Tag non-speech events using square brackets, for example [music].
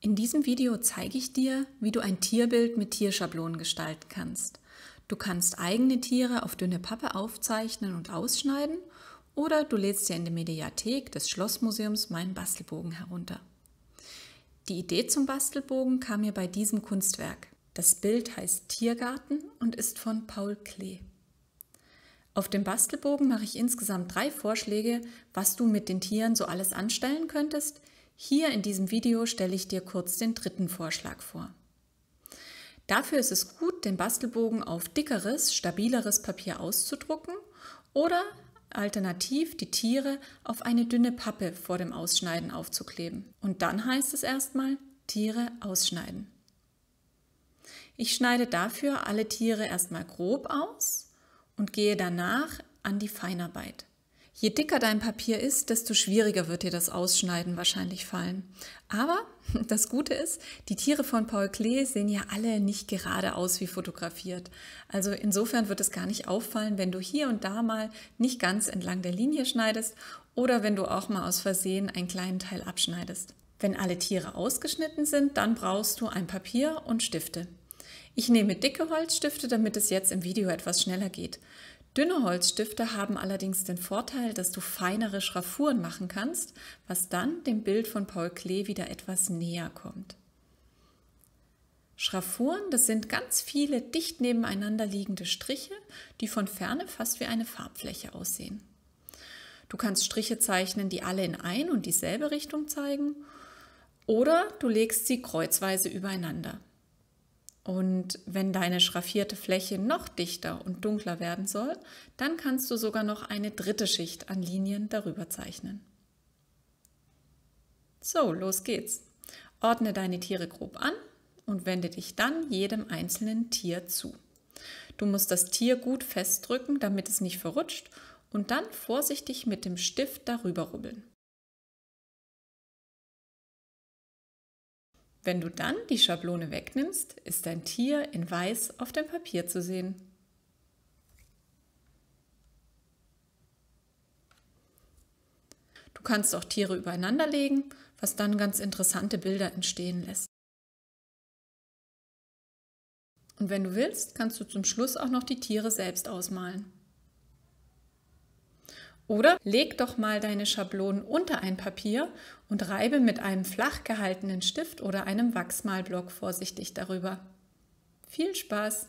In diesem Video zeige ich dir, wie du ein Tierbild mit Tierschablonen gestalten kannst. Du kannst eigene Tiere auf dünne Pappe aufzeichnen und ausschneiden oder du lädst dir in der Mediathek des Schlossmuseums meinen Bastelbogen herunter. Die Idee zum Bastelbogen kam mir bei diesem Kunstwerk. Das Bild heißt Tiergarten und ist von Paul Klee. Auf dem Bastelbogen mache ich insgesamt drei Vorschläge, was du mit den Tieren so alles anstellen könntest – hier in diesem Video stelle ich dir kurz den dritten Vorschlag vor. Dafür ist es gut, den Bastelbogen auf dickeres, stabileres Papier auszudrucken oder alternativ die Tiere auf eine dünne Pappe vor dem Ausschneiden aufzukleben. Und dann heißt es erstmal Tiere ausschneiden. Ich schneide dafür alle Tiere erstmal grob aus und gehe danach an die Feinarbeit. Je dicker dein Papier ist, desto schwieriger wird dir das Ausschneiden wahrscheinlich fallen. Aber [laughs] das Gute ist, die Tiere von Paul Klee sehen ja alle nicht gerade aus wie fotografiert. Also insofern wird es gar nicht auffallen, wenn du hier und da mal nicht ganz entlang der Linie schneidest oder wenn du auch mal aus Versehen einen kleinen Teil abschneidest. Wenn alle Tiere ausgeschnitten sind, dann brauchst du ein Papier und Stifte. Ich nehme dicke Holzstifte, damit es jetzt im Video etwas schneller geht. Dünne Holzstifte haben allerdings den Vorteil, dass du feinere Schraffuren machen kannst, was dann dem Bild von Paul Klee wieder etwas näher kommt. Schraffuren, das sind ganz viele dicht nebeneinander liegende Striche, die von ferne fast wie eine Farbfläche aussehen. Du kannst Striche zeichnen, die alle in ein und dieselbe Richtung zeigen, oder du legst sie kreuzweise übereinander. Und wenn deine schraffierte Fläche noch dichter und dunkler werden soll, dann kannst du sogar noch eine dritte Schicht an Linien darüber zeichnen. So, los geht's. Ordne deine Tiere grob an und wende dich dann jedem einzelnen Tier zu. Du musst das Tier gut festdrücken, damit es nicht verrutscht und dann vorsichtig mit dem Stift darüber rubbeln. Wenn du dann die Schablone wegnimmst, ist dein Tier in weiß auf dem Papier zu sehen. Du kannst auch Tiere übereinander legen, was dann ganz interessante Bilder entstehen lässt. Und wenn du willst, kannst du zum Schluss auch noch die Tiere selbst ausmalen. Oder leg doch mal deine Schablonen unter ein Papier und reibe mit einem flach gehaltenen Stift oder einem Wachsmalblock vorsichtig darüber. Viel Spaß!